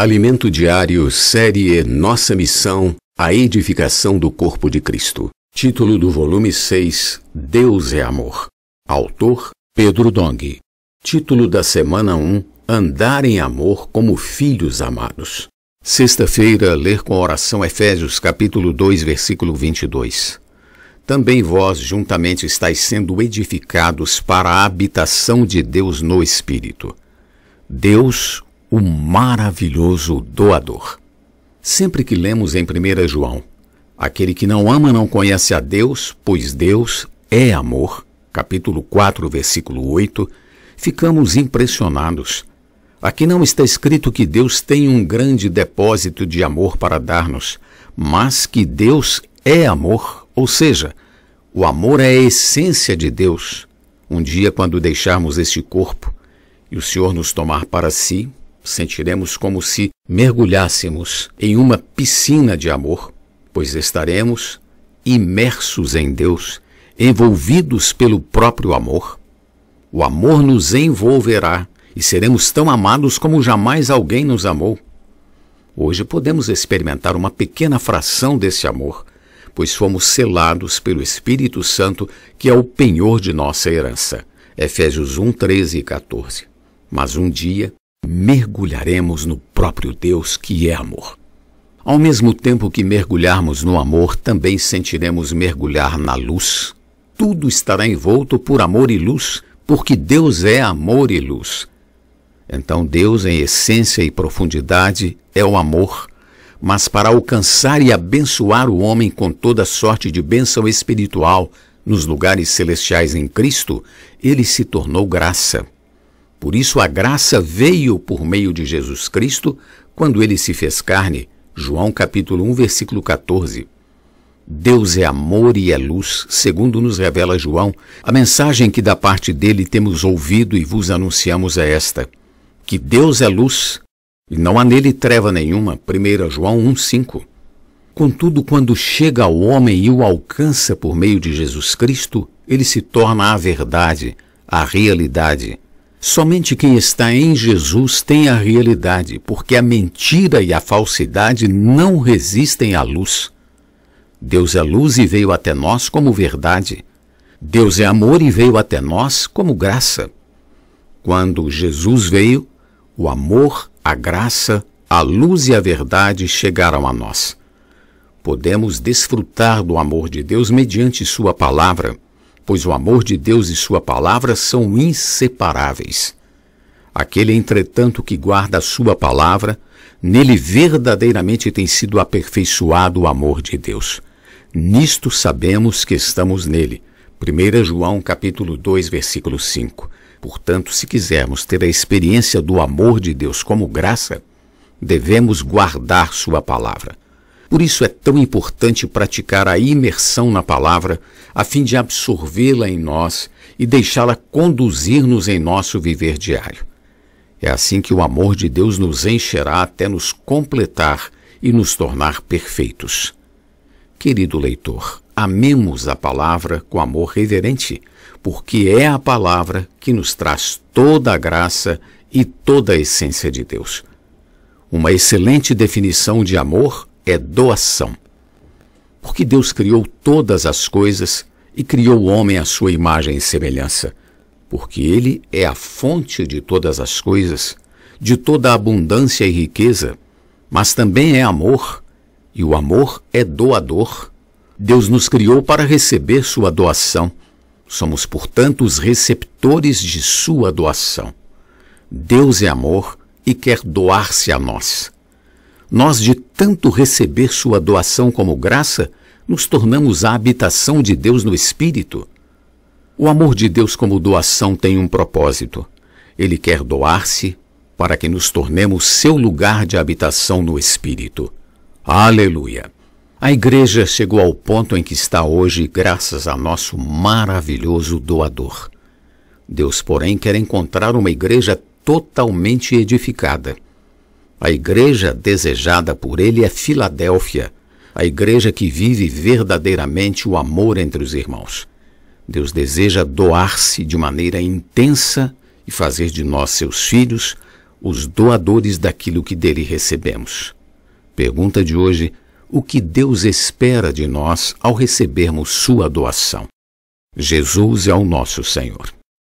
Alimento Diário, série Nossa Missão, a Edificação do Corpo de Cristo. Título do volume 6, Deus é Amor. Autor, Pedro Dong. Título da semana 1, Andar em Amor como Filhos Amados. Sexta-feira, ler com oração Efésios capítulo 2, versículo 22. Também vós juntamente estáis sendo edificados para a habitação de Deus no Espírito. Deus, o maravilhoso doador. Sempre que lemos em 1 João, aquele que não ama não conhece a Deus, pois Deus é amor, capítulo 4, versículo 8, ficamos impressionados. Aqui não está escrito que Deus tem um grande depósito de amor para dar-nos, mas que Deus é amor, ou seja, o amor é a essência de Deus. Um dia, quando deixarmos este corpo e o Senhor nos tomar para si, sentiremos como se mergulhássemos em uma piscina de amor, pois estaremos imersos em Deus, envolvidos pelo próprio amor. O amor nos envolverá e seremos tão amados como jamais alguém nos amou. Hoje podemos experimentar uma pequena fração desse amor, pois fomos selados pelo Espírito Santo, que é o penhor de nossa herança. Efésios 1, 13 e 14. Mas um dia mergulharemos no próprio Deus que é amor. Ao mesmo tempo que mergulharmos no amor, também sentiremos mergulhar na luz. Tudo estará envolto por amor e luz, porque Deus é amor e luz. Então, Deus, em essência e profundidade, é o amor. Mas para alcançar e abençoar o homem com toda sorte de bênção espiritual nos lugares celestiais em Cristo, ele se tornou graça. Por isso a graça veio por meio de Jesus Cristo quando ele se fez carne. João capítulo 1, versículo 14. Deus é amor e é luz, segundo nos revela João. A mensagem que da parte dele temos ouvido e vos anunciamos é esta: que Deus é luz e não há nele treva nenhuma. 1 João 1:5. Contudo, quando chega ao homem e o alcança por meio de Jesus Cristo, ele se torna a verdade, a realidade. Somente quem está em Jesus tem a realidade, porque a mentira e a falsidade não resistem à luz. Deus é luz e veio até nós como verdade. Deus é amor e veio até nós como graça. Quando Jesus veio, o amor, a graça, a luz e a verdade chegaram a nós. Podemos desfrutar do amor de Deus mediante Sua palavra pois o amor de Deus e sua palavra são inseparáveis. Aquele, entretanto, que guarda a sua palavra, nele verdadeiramente tem sido aperfeiçoado o amor de Deus. Nisto sabemos que estamos nele. 1 João capítulo 2, versículo 5. Portanto, se quisermos ter a experiência do amor de Deus como graça, devemos guardar sua palavra. Por isso é tão importante praticar a imersão na palavra, a fim de absorvê-la em nós e deixá-la conduzir-nos em nosso viver diário. É assim que o amor de Deus nos encherá até nos completar e nos tornar perfeitos. Querido leitor, amemos a palavra com amor reverente, porque é a palavra que nos traz toda a graça e toda a essência de Deus. Uma excelente definição de amor é doação. Porque Deus criou todas as coisas e criou o homem à sua imagem e semelhança, porque ele é a fonte de todas as coisas, de toda abundância e riqueza, mas também é amor, e o amor é doador. Deus nos criou para receber sua doação. Somos, portanto, os receptores de sua doação. Deus é amor e quer doar-se a nós nós de tanto receber sua doação como graça, nos tornamos a habitação de Deus no Espírito. O amor de Deus como doação tem um propósito. Ele quer doar-se para que nos tornemos seu lugar de habitação no Espírito. Aleluia! A igreja chegou ao ponto em que está hoje graças a nosso maravilhoso doador. Deus, porém, quer encontrar uma igreja totalmente edificada a igreja desejada por ele é Filadélfia, a igreja que vive verdadeiramente o amor entre os irmãos. Deus deseja doar-se de maneira intensa e fazer de nós, seus filhos, os doadores daquilo que dele recebemos. Pergunta de hoje: o que Deus espera de nós ao recebermos sua doação? Jesus é o nosso Senhor.